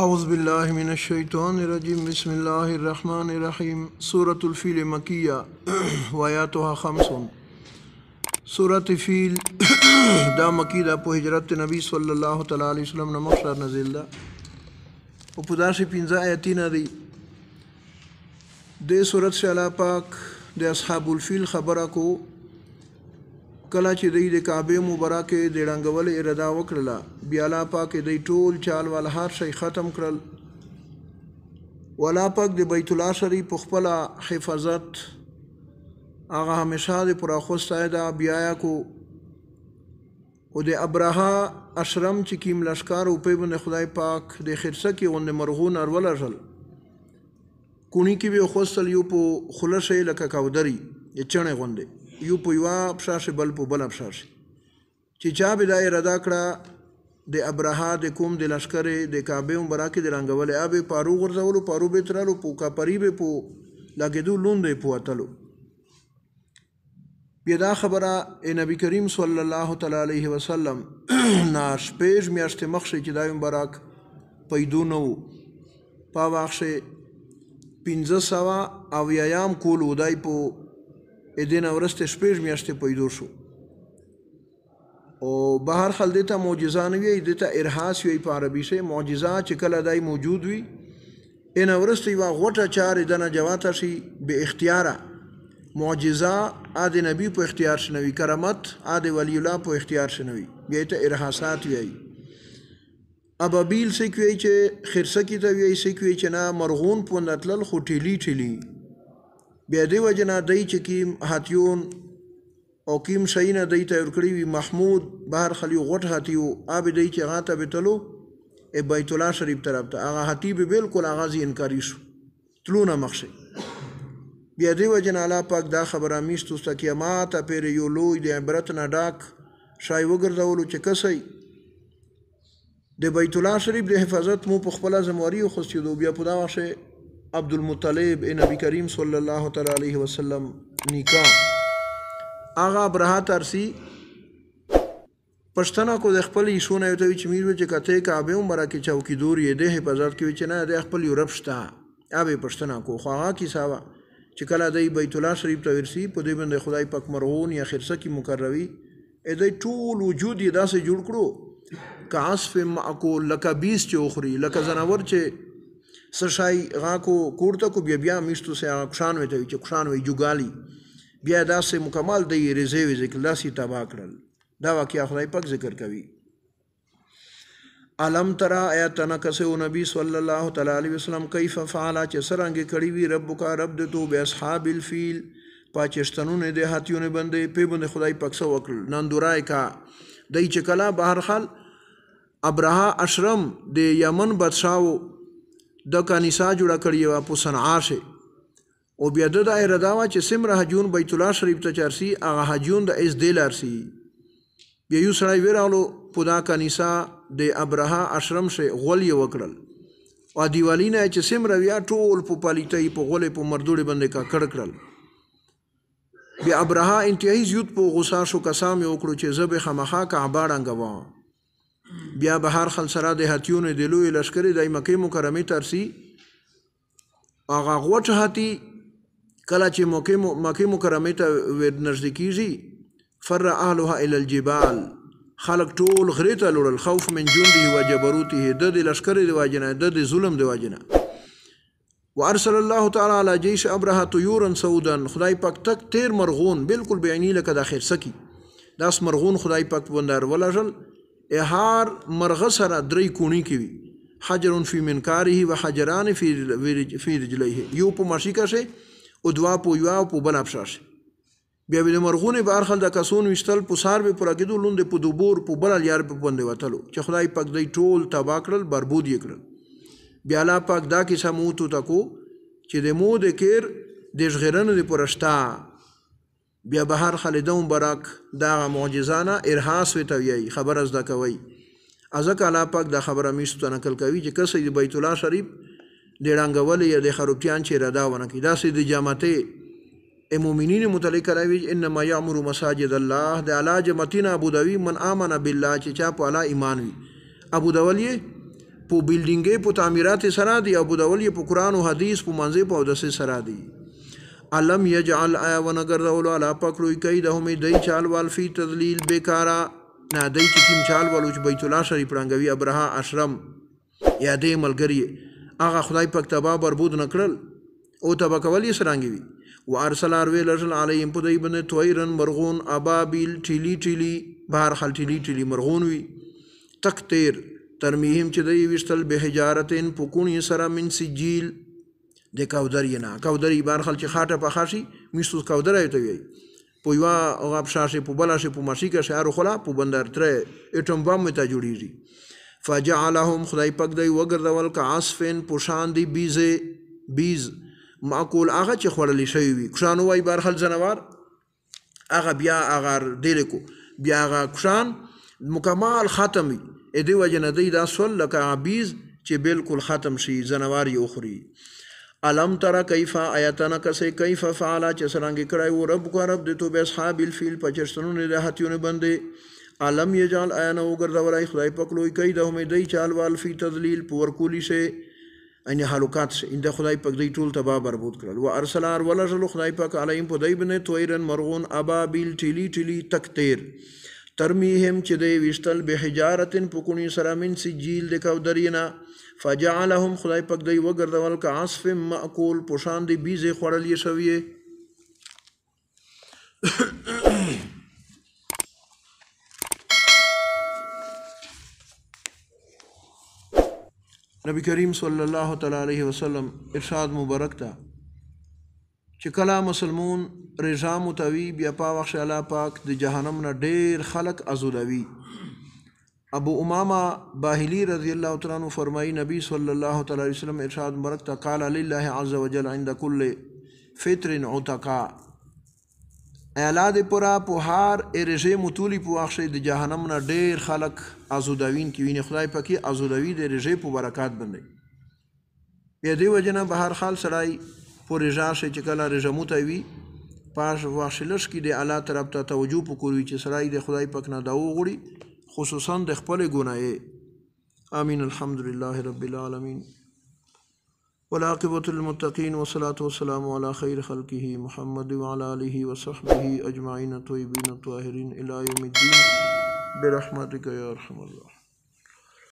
اعوذ باللہ من الشیطان الرجیم بسم اللہ الرحمن الرحیم صورت الفیل مکیہ ویاتوہ و حم سورتیل دا مقی پو حضرت نبی صلی اللہ تعالیٰ علیہ وسلم نزل دا او پدا سی پینزا ایتن دی دے صورت سے علا پاک دے اصحاب الفیل خبرہ کو کله چې دوی د کعبه مبارکه د ړنګول اراده وکړله بیا الله پاک دوی ټول چال ول هر شی ختم کړل ولا پاک د بیت الله شریف په خپل حفاظت هغه همیشه د پورا خوسته دا بیا کو او د ابراها اشرم چې کیم لشکار او په بن خدای پاک د خرڅه کې غند مرغون ارول شل کونی کې به خوستل یو په خلشه لکه کاودري یچنه غنده یو په یو پښاشه بل په بل پښاشه چې چا به دا اراده کړه د ابرها د کوم د لشکره د کعبه مبارکه د رنگولې ابې پارو غرزولو پارو به ترالو په کا پریبه په لګېدو لوندې په اتلو بیا دا خبره نبی کریم صلی الله تعالی علیه وسلم ناش پیج میاشتې مخشه چې دا مبارک پیدو نو په واخشه 1500 او یام کول ودای په اې دین اورسته شپږ میاشتې پیدا شو او بهر حال دته معجزه نه وی دته ارهاس وی په عربي سه معجزه چې کله دای موجود وی ان اورستي وا غټه چارې د نه جواته شي به اختیاره معجزه ا د نبی په اختیار شنوي کرامت ا د ولی الله په اختیار شنوي بیا ته ارهاسات وی ابابیل سکوي چې خرسکی ته وی سکوي چې نه مرغون پوندتل خټلی ټلی بیا دی وجنا دای چې کیم هاتیون او کیم شین دای ته ورکړی وی محمود بهر خلی غټ هاتیو اب دای چې غاته بتلو ای بیت الله شریف طرف ته هغه هاتی به بالکل اغازی انکاری شو تلونه مخشي بیا دی وجنا الله پاک دا خبره میشتو سکه ما ته پیر یو لوی د عبرت نه ډاک شای وګرځولو چې کسي د بیت الله شریف د حفاظت مو په خپل ځموري خو سیدو بیا په دا واشه عبدالمطلب نبی کریم صلی الله تعالی علیہ وسلم نکاح هغه برها ترسي پښتنه کو د خپل ایشونه ته چې میر چې کته کعبه عمره کې چوکي دور یې ده حفاظت کوي چې نه د خپل یورپ شته اوبې پښتنه کو خو هغه کی ساوا چې کله د بیت الله شریف ته ورسی په دې باندې خدای پاک مرغون یا خرسه کی مکروي ا دې ټول وجود یې داسې جوړ کړو کعصف معقول لکه 20 چوخري لکه زناور چې سشای هغه کو کوړته کو بیا بیا میشتو سه کوشان وته چې کوشان وي جوګالي بیا داسې مکمل د ریزې وی ذکر لاسي تبا کړل دا واقعي خدای پاک ذکر کوي علم ترا ایتنا کسو نبی صلی الله تعالی علیہ وسلم کیف فعل چې سرنګ کړي وی رب کا رب د تو به اصحاب الفیل پاکستانونه د هاتیونه باندې په باندې خدای پاک سو وکړ نندورای کا دای چې کلا بهر حال ابراها اشرم د یمن بادشاہو د کانیسا جوړ کړی و په صنعا شي او بیا د دایره داوا چې سمره حجون بیت الله شریف ته چارسي هغه حجون د اس دلارسي بیا یو سړی ویرالو په دا کانیسا د ابرها اشرم شي غول یې وکړل او دیوالینه چې سمره بیا ټول په پالیتای په غول په مردوړي باندې کا کړ کړل بیا ابرها انتهایی زیوت په غوسه شو قسم یو کړو چې زب خمخه کعبه رنګوا بیا به هر خل سره د هاتیونو د لوی لشکري د مکه مکرمه ترسي هغه غوټه هاتی کله چې مکه مکه مکرمه ته نزدیکیږي فر اهلها الى الجبال خلق ټول غری ته لړل خوف من جنده و جبروته د د لشکري د واجنه د د ظلم د واجنه وارسل الله تعالی علی جيش ابرهه طيورا سودا خدای پاک تک تیر مرغون بالکل بعینی لکه د خیر سکی داس مرغون خدای پاک بندر ولجل احار مرغه سره درې کونی کوي حجر فی منکاره و حجران فی فی رجلیه یو په ماشیکا شي او دوا په یو او په بل ابشار شي بیا به مرغونه بهر خل د کسون وشتل پوسار به پوره کېدو لوند په دوبور په بل یار په باندې وتلو چې خدای پاک دای ټول تبا کړل بربود یې کړل بیا لا پاک دا کیسه مو تو تکو چې د مو د کیر د ژغرن د پرشتہ بیا به هر خالدون برک دا معجزانه ارهاس وي توي خبر از دا کوي ازک الله پاک دا خبره میستو نقل کوي چې کسې د بیت الله شریف د رنگول یا د خروبتیان چې ردا ونه کی دا سې د جامته امومنین متعلق راوي انما یامر مساجد الله د اعلی جمتین ابو دوی من امن بالله چې چا په اعلی ایمان وي ابو دولی په بلډینګې په تعمیرات سره دی ابو دولی په قران او حدیث په منځي په دسه سره دی علم یجعل آیا ونګرځولو علا پکړوي کوي د همې دای چالوال فی تذلیل بیکارا نه دای چې کوم چالوالو چې بیت الله شریف رنګوي ابرها اشرم یا دې ملګری هغه خدای پاک تبا بربود نکړل او تبا کولی سرانګوي وارسل ارویل رجل علیهم په دای باندې تویرن مرغون ابابیل ټیلی ټیلی بهر خل ټیلی ټیلی مرغون وی تک تیر ترمیهم چې دای وشتل به حجارتین پکونی سره من سجیل د کاودرې نه کاودرې بار خل چې خاټه په خاشي میسوس کاودرې ته وي په یو هغه شاشه په بل شاشه په ماشي کې شهر خلا په بندر تر اټم بم ته جوړیږي فجعلهم خدای پاک دی وګرځول ک عاصفین پوشان دی بیزه بیز معقول هغه چې خړلې شوی وي کشان وای برخل جنوار هغه بیا هغه دیل کو بیا هغه کشان مکمل ختم ای دی وجنه دی دا سول لکه عبیز چې بالکل ختم شي جنوار یو خوري علم ترى كيف ايتنا كسي كيف فعل چې سرنګ کړای و رب کو رب د تو به اصحاب الفیل پچشتونو د هاتیونه باندې علم یجال اینا وګرځولای خدای پکلوې کوي د همې دای چالوال فی تذلیل پور کولی سه ان حلقات سه ان د خدای پک دی ټول تبا بربود کړل و ارسل ار ولا خدای پک علیهم پدای بنه تویرن مرغون ابابیل ټلی ټلی تکتیر ترمیهم چې دی وشتل به حجارتن پکونی سره من سجیل د کودرینا فجعلهم خدای پاک دی وګرځول ک عصف ماکول پوشان دی بیزه خړلې شوی نبی کریم صلی الله تعالی علیه وسلم ارشاد مبارک تا چې کله مسلمون رژام متوي بیا په وخت الله پاک د جهنم نه ډیر خلق ازولوي ابو امامه باهلی رضی الله تعالی عنہ فرمایي نبی صلی الله تعالی علیه وسلم ارشاد مرک تا قال لله عز وجل عند كل فطر عتقا اعلاد پورا په هار رژه متولی په واخشه د جهنم نه ډیر خلق ازودوین کې ویني خدای پاکي ازودوي د رژه په برکات باندې په دې وجنه بهر خال سړای پورې راشي چې کله رژمو ته وي پاش واخلش کې د الله طرف ته توجه وکړي چې سړی د خدای پاک نه دا وغوړي خصوصا د خپل ګناه امين الحمدلله رب العالمین ولاقبۃ المتقین وصلاۃ والسلام علی خیر خلقه محمد وعلى آله وصحبه اجمعین طیبین طاهرین الی یوم الدین برحمتک یا ارحم الراحمین